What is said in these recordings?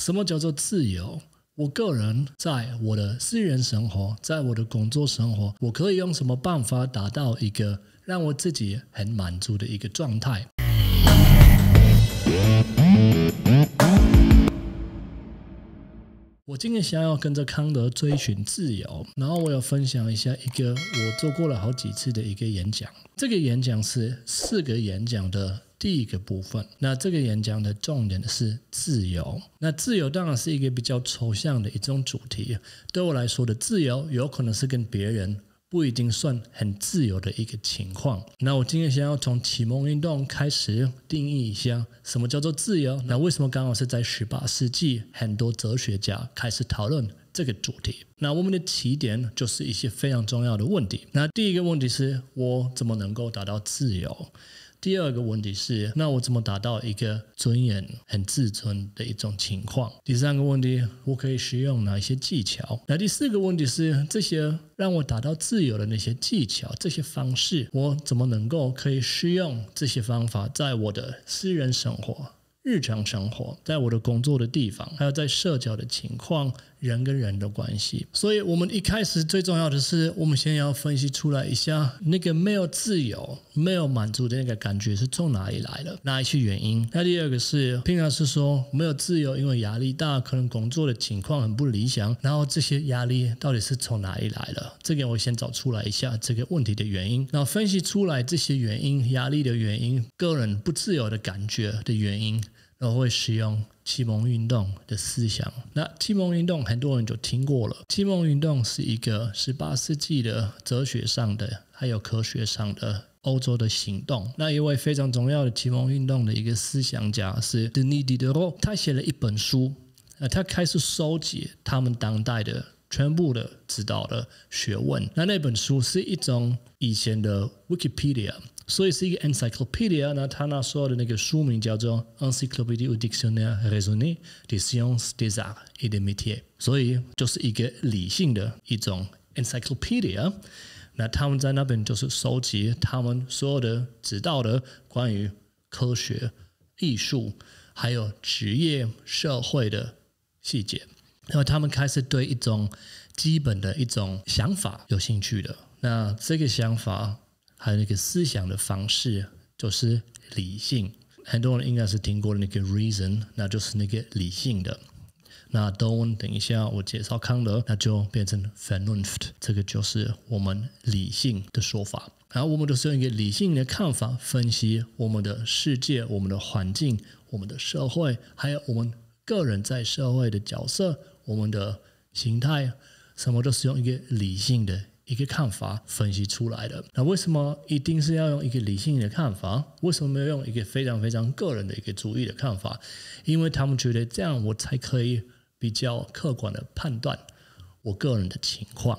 什么叫做自由？我个人在我的私人生活，在我的工作生活，我可以用什么办法达到一个让我自己很满足的一个状态？我今天想要跟着康德追寻自由，然后我要分享一下一个我做过了好几次的一个演讲。这个演讲是四个演讲的。第一个部分，那这个演讲的重点是自由。那自由当然是一个比较抽象的一种主题。对我来说的自由，有可能是跟别人不一定算很自由的一个情况。那我今天想要从启蒙运动开始定义一下什么叫做自由。那为什么刚好是在十八世纪，很多哲学家开始讨论这个主题？那我们的起点就是一些非常重要的问题。那第一个问题是我怎么能够达到自由？第二个问题是，那我怎么达到一个尊严、很自尊的一种情况？第三个问题，我可以使用哪些技巧？那第四个问题是，这些让我达到自由的那些技巧、这些方式，我怎么能够可以使用这些方法，在我的私人生活、日常生活，在我的工作的地方，还有在社交的情况？人跟人的关系，所以我们一开始最重要的是，我们先要分析出来一下那个没有自由、没有满足的那个感觉是从哪里来的，哪一些原因。那第二个是，平常是说没有自由，因为压力大，可能工作的情况很不理想，然后这些压力到底是从哪里来的？这个我先找出来一下这个问题的原因，然后分析出来这些原因、压力的原因、个人不自由的感觉的原因。都会使用启蒙运动的思想。那启蒙运动很多人就听过了。启蒙运动是一个十八世纪的哲学上的还有科学上的欧洲的行动。那一位非常重要的启蒙运动的一个思想家是 Denis Diderot，他写了一本书，呃，他开始收集他们当代的全部的指导的学问。那那本书是一种以前的 Wikipedia。所以是一个 encyclopedia，那他们所的那个书名叫做 encyclopedia du dictionnaire raisonné，的科学、艺术和职业。所以就是一个理性的一种 encyclopedia，那他们在那边就是收集他们所有的知道的关于科学、艺术还有职业、社会的细节，然后他们开始对一种基本的一种想法有兴趣的。那这个想法。还有那个思想的方式就是理性，很多人应该是听过那个 reason，那就是那个理性的。那 don 等一下我介绍康德，那就变成 vernunft，这个就是我们理性的说法。然后我们都是用一个理性的看法分析我们的世界、我们的环境、我们的社会，还有我们个人在社会的角色、我们的形态，什么都使用一个理性的。一个看法分析出来的，那为什么一定是要用一个理性的看法？为什么没有用一个非常非常个人的一个主义的看法？因为他们觉得这样我才可以比较客观的判断我个人的情况。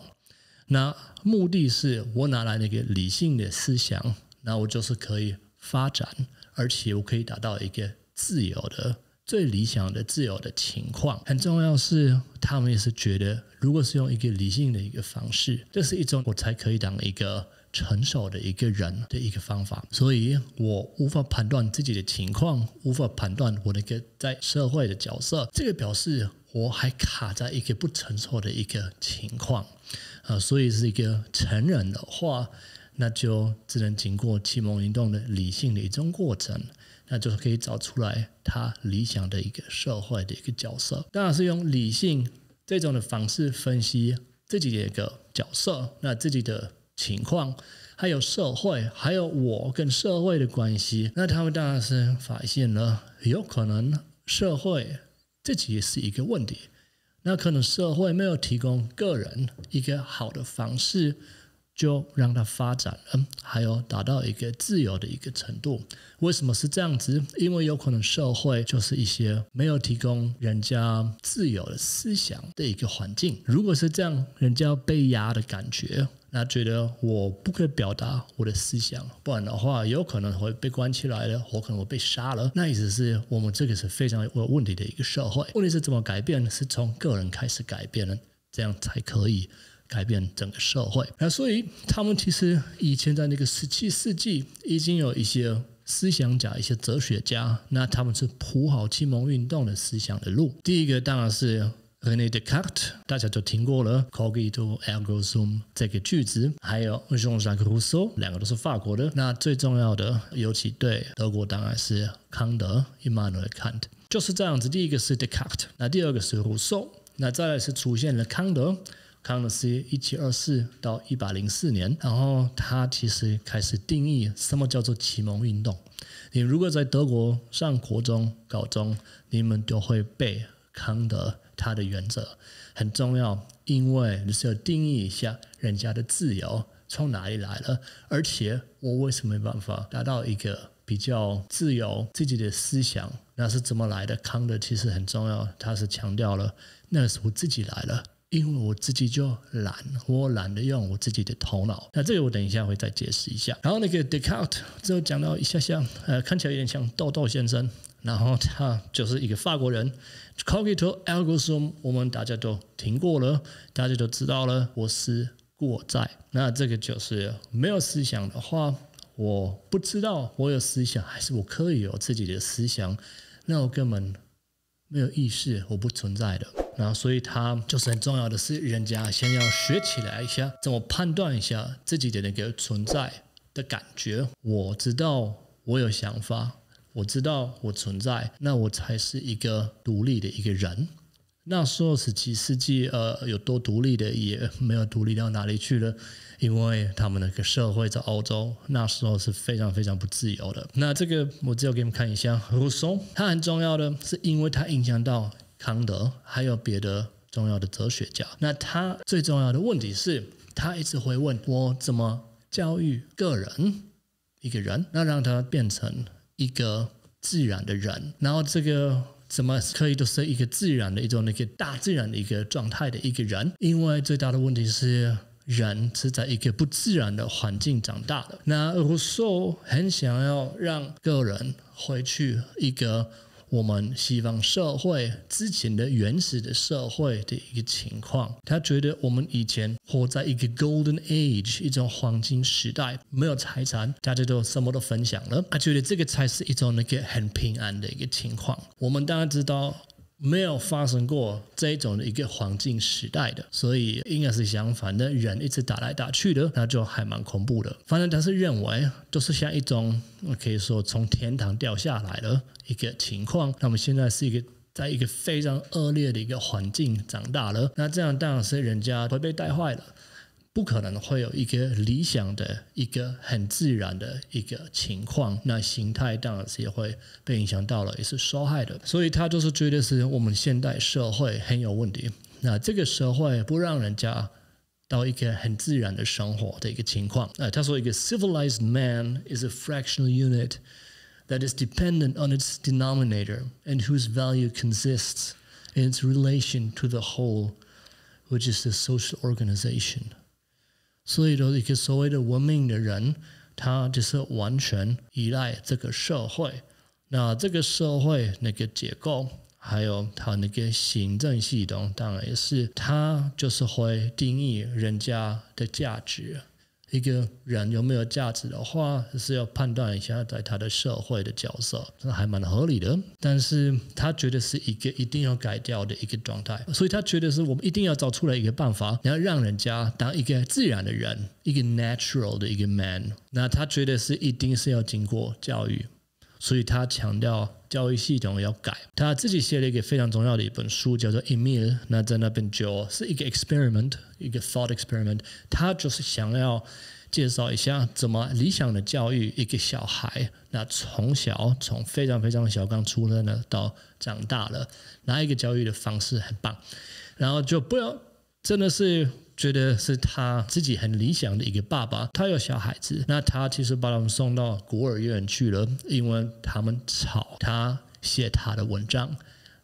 那目的是我拿来那个理性的思想，那我就是可以发展，而且我可以达到一个自由的。最理想的自由的情况很重要，是他们也是觉得，如果是用一个理性的一个方式，这是一种我才可以当一个成熟的一个人的一个方法。所以我无法判断自己的情况，无法判断我那个在社会的角色，这个表示我还卡在一个不成熟的一个情况啊。所以是一个成人的话，那就只能经过启蒙运动的理性的一种过程。那就是可以找出来他理想的一个社会的一个角色，当然是用理性这种的方式分析自己的一个角色，那自己的情况，还有社会，还有我跟社会的关系。那他们当然是发现了，有可能社会自己也是一个问题，那可能社会没有提供个人一个好的方式。就让它发展了，还有达到一个自由的一个程度。为什么是这样子？因为有可能社会就是一些没有提供人家自由的思想的一个环境。如果是这样，人家被压的感觉，那觉得我不可以表达我的思想，不然的话，有可能会被关起来的，或可能我被杀了。那意思是我们这个是非常有问题的一个社会。问题是怎么改变？是从个人开始改变了，这样才可以。改变整个社会，那所以他们其实以前在那个十七世纪已经有一些思想家、一些哲学家，那他们是铺好启蒙运动的思想的路。第一个当然是 Rene Descartes，大家都听过了，Cogito ergo sum 这个句子，还有 j e n é Descartes，两个都是法国的。那最重要的，尤其对德国，当然是康德，Immanuel Kant。就是这样子，第一个是 Descartes，那第二个是 Rousseau，那再来是出现了康德。康德是一七二四到一百零四年，然后他其实开始定义什么叫做启蒙运动。你如果在德国上国中、高中，你们都会背康德他的原则，很重要，因为你是要定义一下人家的自由从哪里来了，而且我为什么没办法达到一个比较自由自己的思想，那是怎么来的？康德其实很重要，他是强调了那是我自己来了。因为我自己就懒，我懒得用我自己的头脑。那这个我等一下会再解释一下。然后那个 Descartes 就讲到一下下，呃，看起来有点像豆豆先生。然后他就是一个法国人，Cogito, e l g o r i t h m 我们大家都听过了，大家都知道了，我是过在。那这个就是没有思想的话，我不知道我有思想，还是我可以有自己的思想。那我根本没有意识，我不存在的。那所以它就是很重要的是，人家先要学起来一下，怎么判断一下自己的那个存在的感觉。我知道我有想法，我知道我存在，那我才是一个独立的一个人。那时候十七世纪，呃，有多独立的也没有独立到哪里去了，因为他们那个社会在欧洲那时候是非常非常不自由的。那这个我只有给你们看一下，卢梭，他很重要的是，因为他影响到。康德还有别的重要的哲学家，那他最重要的问题是，他一直会问我怎么教育个人，一个人，那让他变成一个自然的人，然后这个怎么可以都是一个自然的一种那个大自然的一个状态的一个人，因为最大的问题是人是在一个不自然的环境长大的，那 Rousseau 很想要让个人回去一个。我们西方社会之前的原始的社会的一个情况，他觉得我们以前活在一个 golden age，一种黄金时代，没有财产，大家都什么都分享了，他觉得这个才是一种那个很平安的一个情况。我们当然知道。没有发生过这种的一个环境时代的，所以应该是相反的，人一直打来打去的，那就还蛮恐怖的。反正他是认为都是像一种可以说从天堂掉下来的一个情况。那么现在是一个在一个非常恶劣的一个环境长大了，那这样当然是人家会被带坏了。不可能会有一个理想的一个很自然的一个情况，那形态当然是也会被影响到了，也是受害的。所以他就是觉得是我们现代社会很有问题。那这个社会不让人家到一个很自然的生活的一个情况。他说：“一个 civilized man is a fractional unit that is dependent on its denominator and whose value consists in its relation to the whole, which is the social organization.” 所以，说一个所谓的文明的人，他就是完全依赖这个社会。那这个社会那个结构，还有他那个行政系统，当然也是他就是会定义人家的价值。一个人有没有价值的话，是要判断一下在他的社会的角色，这还蛮合理的。但是他觉得是一个一定要改掉的一个状态，所以他觉得是我们一定要找出来一个办法，然后让人家当一个自然的人，一个 natural 的一个 man。那他觉得是一定是要经过教育。所以他强调教育系统要改，他自己写了一个非常重要的一本书，叫做《Emile》，那在那边就是一个 experiment，一个 thought experiment，他就是想要介绍一下怎么理想的教育一个小孩，那从小从非常非常小刚出生呢到长大了，哪一个教育的方式很棒，然后就不要真的是。觉得是他自己很理想的一个爸爸，他有小孩子，那他其实把他们送到孤儿院去了，因为他们吵，他写他的文章，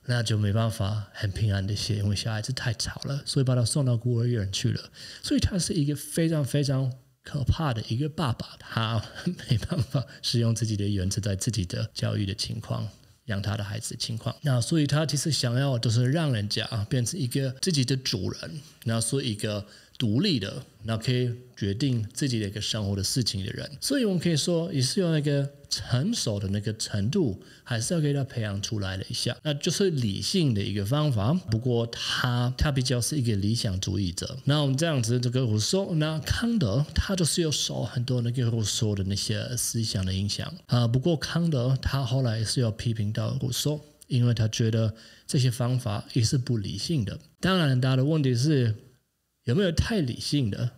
那就没办法很平安的写，因为小孩子太吵了，所以把他送到孤儿院去了，所以他是一个非常非常可怕的一个爸爸，他没办法使用自己的原则在自己的教育的情况。养他的孩子的情况，那所以他其实想要就是让人家啊变成一个自己的主人，然后是一个独立的，那可以决定自己的一个生活的事情的人。所以我们可以说也是用一个。成熟的那个程度，还是要给他培养出来了一下，那就是理性的一个方法。不过他他比较是一个理想主义者。那我们这样子这个我说，那康德他就是有受很多那个我说的那些思想的影响啊。不过康德他后来是要批评到我说，因为他觉得这些方法也是不理性的。当然，大的问题是有没有太理性的，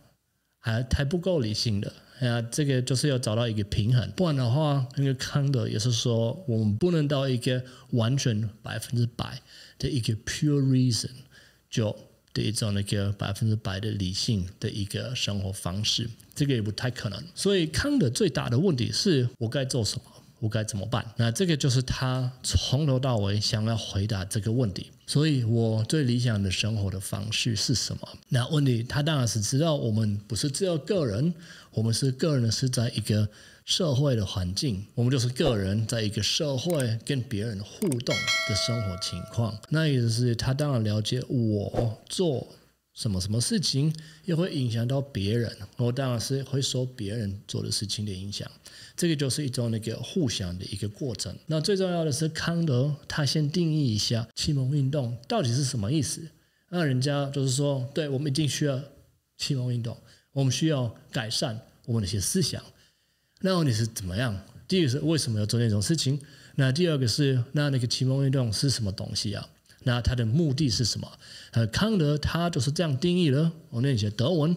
还还不够理性的。哎呀，这个就是要找到一个平衡，不然的话，那个康德也是说，我们不能到一个完全百分之百的一个 pure reason，就的一种那个百分之百的理性的一个生活方式，这个也不太可能。所以康德最大的问题是我该做什么。我该怎么办？那这个就是他从头到尾想要回答这个问题。所以，我最理想的生活的方式是什么？那问题他当然是知道，我们不是只有个人，我们是个人是在一个社会的环境，我们就是个人在一个社会跟别人互动的生活情况。那意思是，他当然了解我做。什么什么事情，又会影响到别人。我当然是会受别人做的事情的影响。这个就是一种那个互相的一个过程。那最重要的是，康德他先定义一下启蒙运动到底是什么意思。那人家就是说，对我们一定需要启蒙运动，我们需要改善我们一些思想。那你是怎么样？第一个是为什么要做那种事情？那第二个是那那个启蒙运动是什么东西啊？那它的目的是什么？呃，康德他就是这样定义的。我念一下德文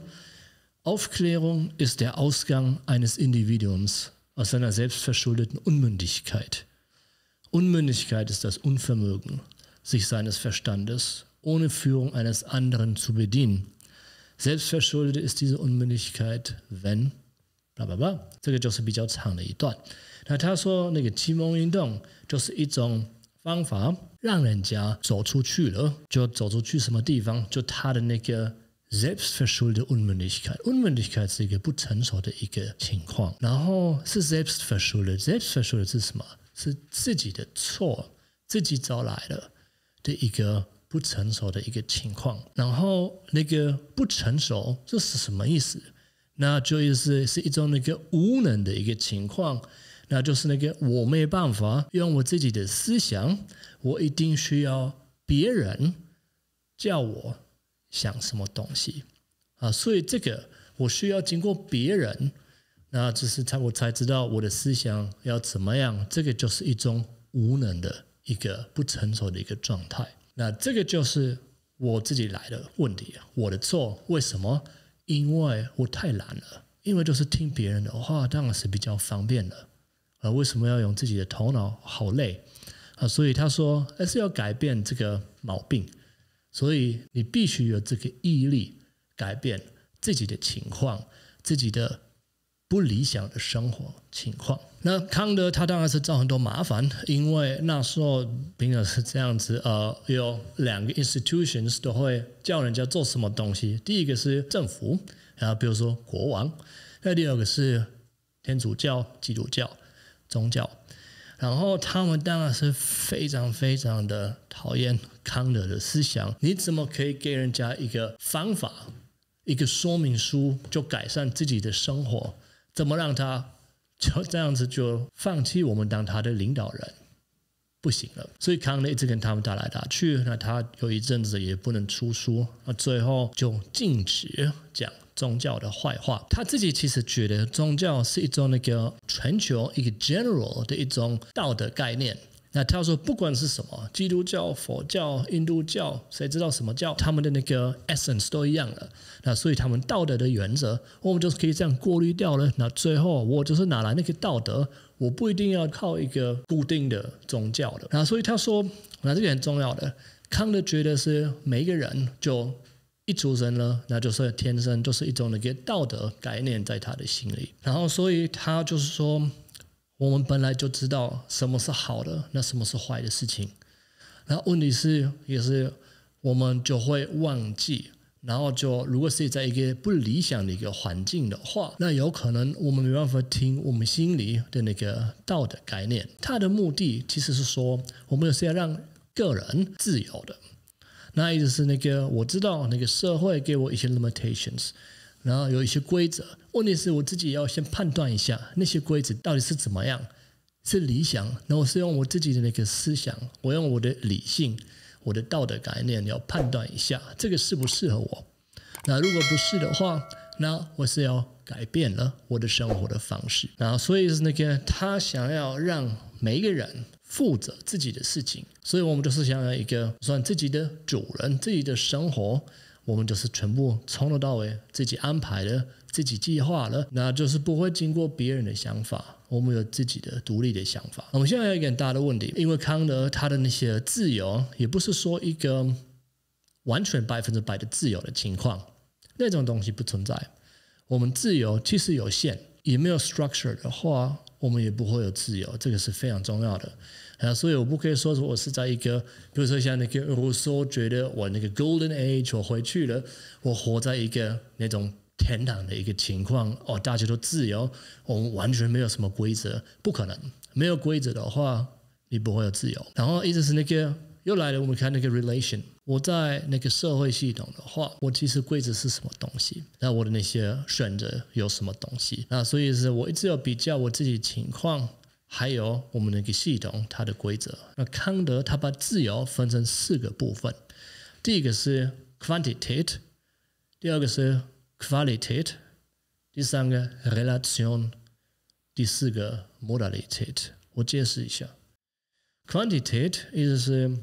：Aufklärung ist der Ausgang eines Individuums aus seiner selbstverschuldeten Unmündigkeit. Unmündigkeit ist das Unvermögen, sich seines Verstandes ohne Führung eines anderen zu bedienen. Selbstverschuldet ist diese Unmündigkeit, wenn Blablabla. Das das ist ist ein blah blah blah，这个就是比较长的一段。那他说那个启蒙运动就是一种方法让人家走出去了，就走出去什么地方？就他的那个 Selbstverschuldung Unmündigkeit，Unmündigkeit 是一个不成熟的一个情况。然后是 Selbstverschuldung，s e l b s t v e r s c h u l d u n 是什么？是自己的错，自己招来的的一个不成熟的一个情况。然后那个不成熟这是什么意思？那就就是是一种那个无能的一个情况。那就是那个我没办法用我自己的思想，我一定需要别人叫我想什么东西啊，所以这个我需要经过别人，那只是才我才知道我的思想要怎么样。这个就是一种无能的一个不成熟的一个状态。那这个就是我自己来的问题，我的错为什么？因为我太懒了，因为就是听别人的话，当然是比较方便了。呃，为什么要用自己的头脑？好累啊！所以他说，还是要改变这个毛病。所以你必须有这个毅力，改变自己的情况，自己的不理想的生活情况。那康德他当然是造很多麻烦，因为那时候平常是这样子，呃，有两个 institutions 都会叫人家做什么东西。第一个是政府，然后比如说国王；那第二个是天主教、基督教。宗教，然后他们当然是非常非常的讨厌康德的思想。你怎么可以给人家一个方法、一个说明书，就改善自己的生活？怎么让他就这样子就放弃我们当他的领导人？不行了，所以康德一直跟他们打来打去。那他有一阵子也不能出书，那最后就禁止讲。宗教的坏话，他自己其实觉得宗教是一种那个全球一个 general 的一种道德概念。那他说不管是什么基督教、佛教、印度教，谁知道什么叫他们的那个 essence 都一样的。那所以他们道德的原则，我们就是可以这样过滤掉了。那最后我就是拿来那个道德，我不一定要靠一个固定的宗教的。那所以他说，那这个很重要的，康德觉得是每一个人就。出生了，那就是天生就是一种那个道德概念在他的心里，然后所以他就是说，我们本来就知道什么是好的，那什么是坏的事情。那问题是也是我们就会忘记，然后就如果是在一个不理想的一个环境的话，那有可能我们没办法听我们心里的那个道德概念。它的目的其实是说，我们是要让个人自由的。那意思是那个，我知道那个社会给我一些 limitations，然后有一些规则。问题是我自己要先判断一下那些规则到底是怎么样，是理想。那我是用我自己的那个思想，我用我的理性、我的道德概念，要判断一下这个适不适合我。那如果不是的话，那我是要改变了我的生活的方式。然后所以是那个，他想要让每一个人。负责自己的事情，所以我们就是想要一个算自己的主人，自己的生活，我们就是全部从头到尾自己安排了，自己计划了，那就是不会经过别人的想法，我们有自己的独立的想法。我们现在有一个很大的问题，因为康德他的那些自由，也不是说一个完全百分之百的自由的情况，那种东西不存在。我们自由其实有限。也没有 structure 的话，我们也不会有自由，这个是非常重要的。啊，所以我不可以说说我是在一个，比如说像那个，果说觉得我那个 golden age，我回去了，我活在一个那种天堂的一个情况，哦，大家都自由，我们完全没有什么规则，不可能，没有规则的话，你不会有自由。然后，一直是那个又来了，我们看那个 relation。我在那个社会系统的话，我其实规则是什么东西？那我的那些选择有什么东西？那所以是我一直要比较我自己情况，还有我们那个系统它的规则。那康德他把自由分成四个部分，第一个是 q u a n t i t a t 第二个是 q u a l i t a t 第三个 Relation，第四个 m o d a l i t y 我解释一下 q u a n t i t a t 意思是。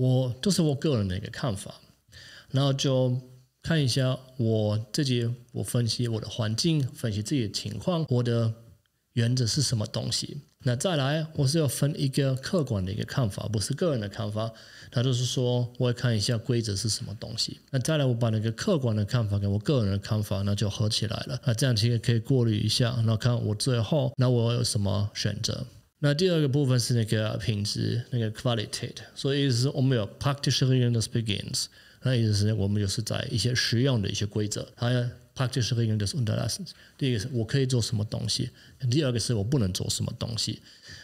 我这是我个人的一个看法，然后就看一下我自己，我分析我的环境，分析自己的情况，我的原则是什么东西。那再来，我是要分一个客观的一个看法，不是个人的看法。那就是说，我要看一下规则是什么东西。那再来，我把那个客观的看法跟我个人的看法，那就合起来了。那这样其实可以过滤一下，然后看我最后，那我有什么选择。那第二个部分是那个品质，那个 quality 所以是我们有 p r a c t i t i n e r e b e g i n s 那意思是我们就是在一些实用的一些规则，还有 p r a c t i t i n e r e u n d e r l e s n o n s 第一个是我可以做什么东西，第二个是我不能做什么东西，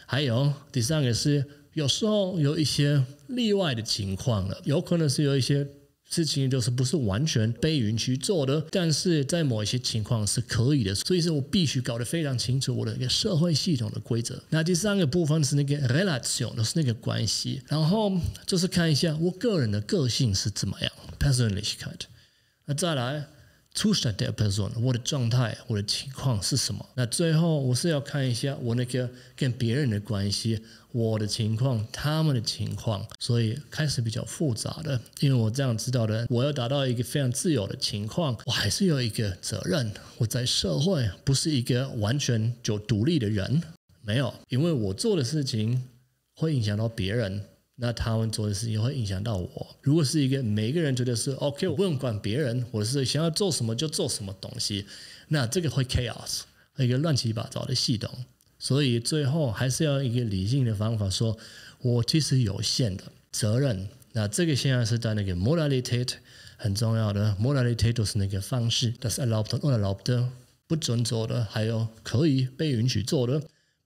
还有第三个是有时候有一些例外的情况了，有可能是有一些。事情就是不是完全被允许做的，但是在某一些情况是可以的，所以说我必须搞得非常清楚我的一个社会系统的规则。那第三个部分是那个 relation，是那个关系，然后就是看一下我个人的个性是怎么样 （personality）。那再来 c u r t e t person，我的状态、我的情况是什么？那最后我是要看一下我那个跟别人的关系。我的情况，他们的情况，所以开始比较复杂的。因为我这样知道的，我要达到一个非常自由的情况，我还是有一个责任。我在社会不是一个完全就独立的人，没有，因为我做的事情会影响到别人，那他们做的事情会影响到我。如果是一个每个人觉得是 OK，我不用管别人，我是想要做什么就做什么东西，那这个会 chaos，一个乱七八糟的系统。所以最后还是要一个理性的方法，说我其实有限的责任。那这个现在是在那个 m o r a l i t y 很重要的 m o r a l i t y 就是那个方式但是 a s l l o w e o n t a l l o w e 不准做的，还有可以被允许做的。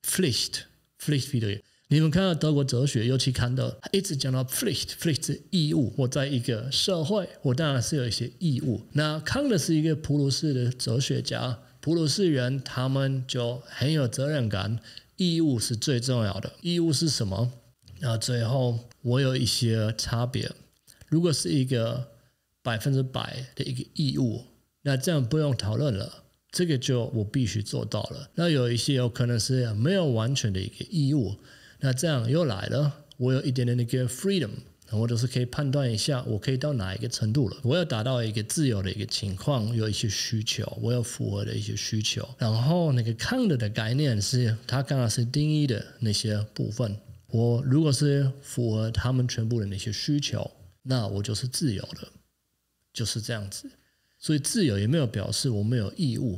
Flicht，flicht e 你们看到德国哲学，尤其看到一直讲到 flicht，flicht 义务。我在一个社会，我当然是有一些义务。那康德是一个普鲁士的哲学家。普鲁士人他们就很有责任感，义务是最重要的。义务是什么？那最后我有一些差别。如果是一个百分之百的一个义务，那这样不用讨论了，这个就我必须做到了。那有一些有可能是没有完全的一个义务，那这样又来了，我有一点点那个 freedom。我都是可以判断一下，我可以到哪一个程度了。我要达到一个自由的一个情况，有一些需求，我要符合的一些需求。然后那个 count 的概念是它刚刚是定义的那些部分。我如果是符合他们全部的那些需求，那我就是自由的，就是这样子。所以自由也没有表示我没有义务，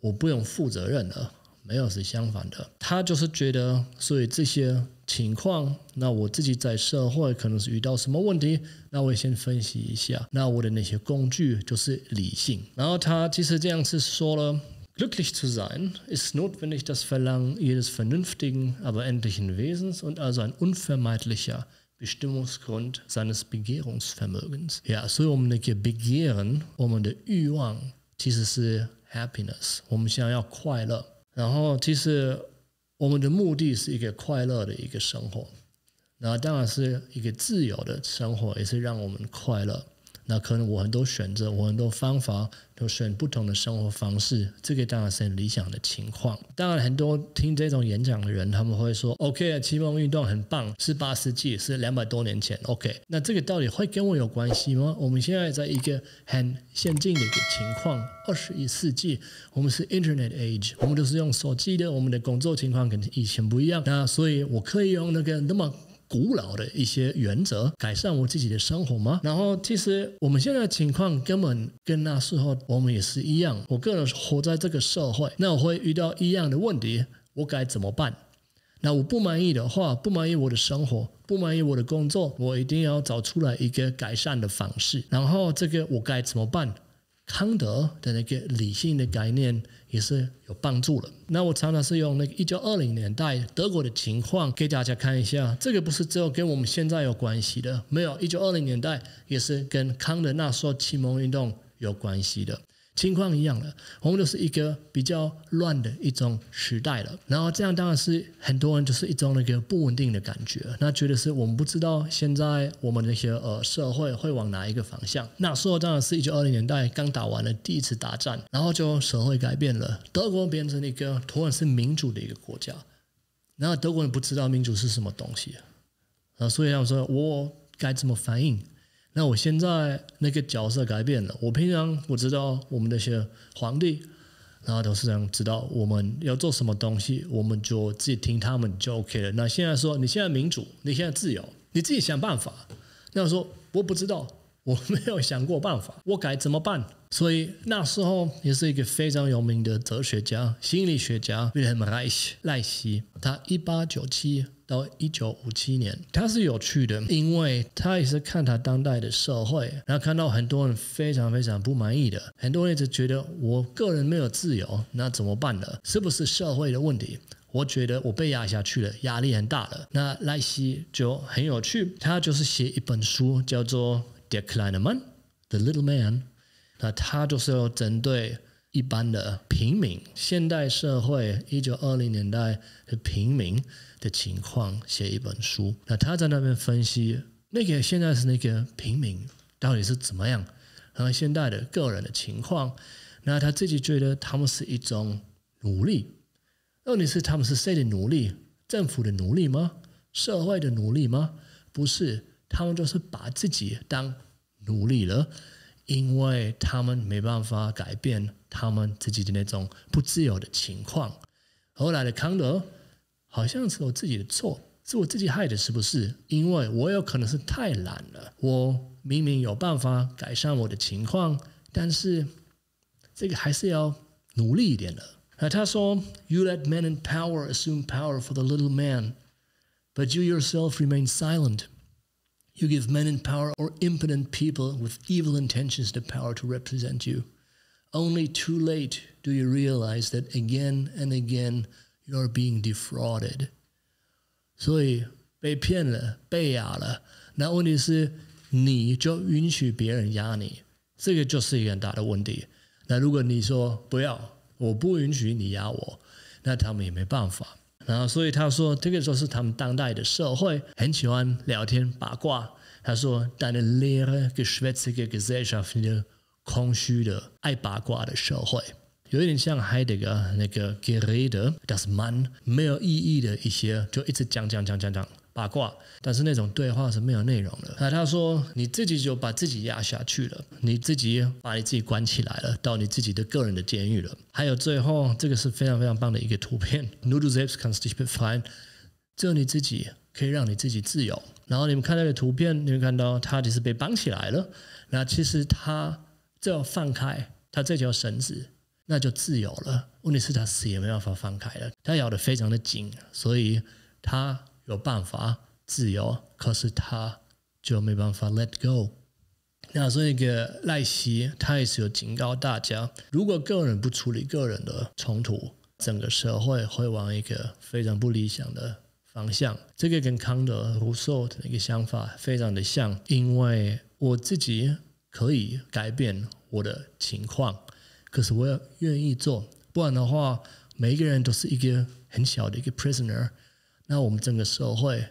我不用负责任了。没有是相反的。他就是觉得，所以这些情况，那我自己在社会可能是遇到什么问题，那我先分析一下。那我的那些工具就是理性。然后他其实这样是说了。Glücklich zu sein ist notwendig das Verlangen jedes vernünftigen, aber endlichen Wesens und also ein unvermeidlicher Bestimmungsgrund seines Begehrungsvermögens. Ja, so um eine Begehren, um eine Üwang, dieses Happiness, um ja 然后，其实我们的目的是一个快乐的一个生活，那当然是一个自由的生活，也是让我们快乐。那可能我很多选择，我很多方法，都选不同的生活方式，这个当然是理想的情况。当然，很多听这种演讲的人，他们会说：“OK，启蒙运动很棒，是八世纪，是两百多年前。”OK，那这个到底会跟我有关系吗？我们现在在一个很先进的一个情况，二十一世纪，我们是 Internet Age，我们都是用手机的，我们的工作情况跟以前不一样。那所以我可以用那个那么。古老的一些原则，改善我自己的生活吗？然后，其实我们现在情况根本跟那时候我们也是一样。我个人活在这个社会，那我会遇到一样的问题，我该怎么办？那我不满意的话，不满意我的生活，不满意我的工作，我一定要找出来一个改善的方式。然后，这个我该怎么办？康德的那个理性的概念也是有帮助了。那我常常是用那个一九二零年代德国的情况给大家看一下，这个不是只有跟我们现在有关系的，没有一九二零年代也是跟康德那时候启蒙运动有关系的。情况一样了，我们就是一个比较乱的一种时代了。然后这样当然是很多人就是一种那个不稳定的感觉，那觉得是我们不知道现在我们那些呃社会会往哪一个方向。那说当然是一九二零年代刚打完了第一次大战，然后就社会改变了，德国变成一个突然是民主的一个国家，然后德国人不知道民主是什么东西，啊，所以他们说我该怎么反应？那我现在那个角色改变了。我平常我知道我们那些皇帝，然后董事长知道我们要做什么东西，我们就自己听他们就 OK 了。那现在说你现在民主，你现在自由，你自己想办法。那我说我不知道，我没有想过办法，我该怎么办？所以那时候也是一个非常有名的哲学家、心理学家威廉麦西赖希，他一八九七。到一九五七年，他是有趣的，因为他也是看他当代的社会，然后看到很多人非常非常不满意的，很多人一直觉得我个人没有自由，那怎么办呢？是不是社会的问题？我觉得我被压下去了，压力很大了。那赖希就很有趣，他就是写一本书叫做《d e c l i n i n Man》，The Little Man，那他就是要针对一般的平民，现代社会一九二零年代的平民。的情况写一本书，那他在那边分析那个现在是那个平民到底是怎么样和现代的个人的情况，那他自己觉得他们是一种奴隶，问题是他们是谁的奴隶？政府的奴隶吗？社会的奴隶吗？不是，他们就是把自己当奴隶了，因为他们没办法改变他们自己的那种不自由的情况。后来的康德。好像是我自己的错，是我自己害的，是不是？因为我有可能是太懒了，我明明有办法改善我的情况，但是这个还是要努力一点的。那他说：“You let men in power assume power for the little man, but you yourself remain silent. You give men in power or impotent people with evil intentions the power to represent you. Only too late do you realize that again and again You are being defrauded，所以被骗了、被压了。那问题是，你就允许别人压你，这个就是一个很大的问题。那如果你说不要，我不允许你压我，那他们也没办法。然后，所以他说，这个就是他们当代的社会很喜欢聊天八卦。他说，deine leere geschwätzige Gesellschaft，空虚的、爱八卦的社会。有一点像海德格那个 “Gerade das Man”，没有意义的一些，就一直讲讲讲讲讲八卦，但是那种对话是没有内容的。那他说：“你自己就把自己压下去了，你自己把你自己关起来了，到你自己的个人的监狱了。”还有最后，这个是非常非常棒的一个图片 n o d e s e l b s kann sich befreien。”只有你自己可以让你自己自由。然后你们看那个图片，你们看到他就是被绑起来了。那其实他只要放开，他这条绳子。那就自由了。问题是，他死也没办法放开了。他咬得非常的紧，所以他有办法自由，可是他就没办法 let go。那另一个赖希，他也是有警告大家：，如果个人不处理个人的冲突，整个社会会往一个非常不理想的方向。这个跟康德、胡塞的一个想法非常的像，因为我自己可以改变我的情况。可是我愿意做，不然的话，每一个人都是一个很小的一个 prisoner，那我们整个社会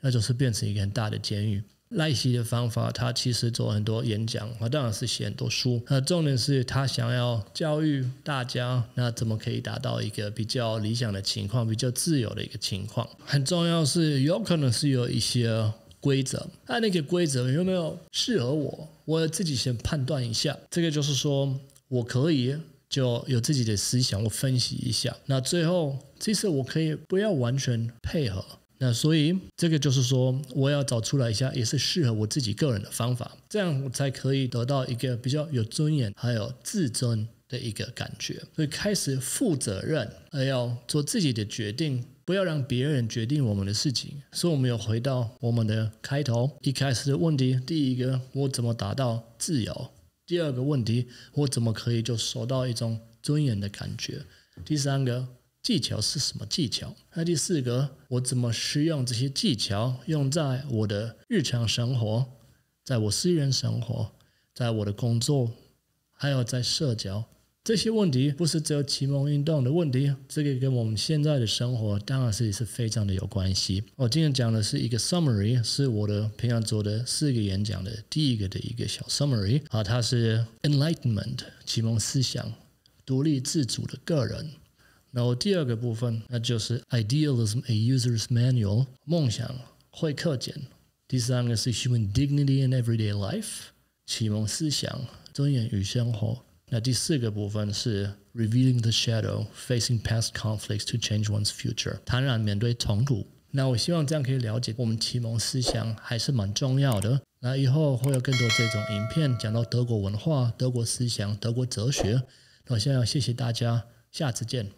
那就是变成一个很大的监狱。赖希的方法，他其实做很多演讲，他当然是写很多书，他重点是他想要教育大家，那怎么可以达到一个比较理想的情况，比较自由的一个情况。很重要是，有可能是有一些规则，那那个规则有没有适合我？我自己先判断一下。这个就是说。我可以就有自己的思想，我分析一下。那最后，这次我可以不要完全配合。那所以，这个就是说，我要找出来一下，也是适合我自己个人的方法，这样我才可以得到一个比较有尊严还有自尊的一个感觉。所以，开始负责任，而要做自己的决定，不要让别人决定我们的事情。所以，我们又回到我们的开头一开始的问题：第一个，我怎么达到自由？第二个问题，我怎么可以就收到一种尊严的感觉？第三个技巧是什么技巧？那第四个，我怎么使用这些技巧，用在我的日常生活，在我私人生活，在我的工作，还有在社交？这些问题不是只有启蒙运动的问题，这个跟我们现在的生活当然是也是非常的有关系。我今天讲的是一个 summary，是我的平常做的四个演讲的第一个的一个小 summary 啊，它是 Enlightenment 启蒙思想，独立自主的个人。然后第二个部分，那就是 Idealism a user's manual 梦想会课件。第三个是 Human Dignity in Everyday Life 启蒙思想尊严与生活。那第四个部分是 revealing the shadow, facing past conflicts to change one's future，坦然面对痛苦。那我希望这样可以了解我们启蒙思想还是蛮重要的。那以后会有更多这种影片讲到德国文化、德国思想、德国哲学。那现在谢谢大家，下次见。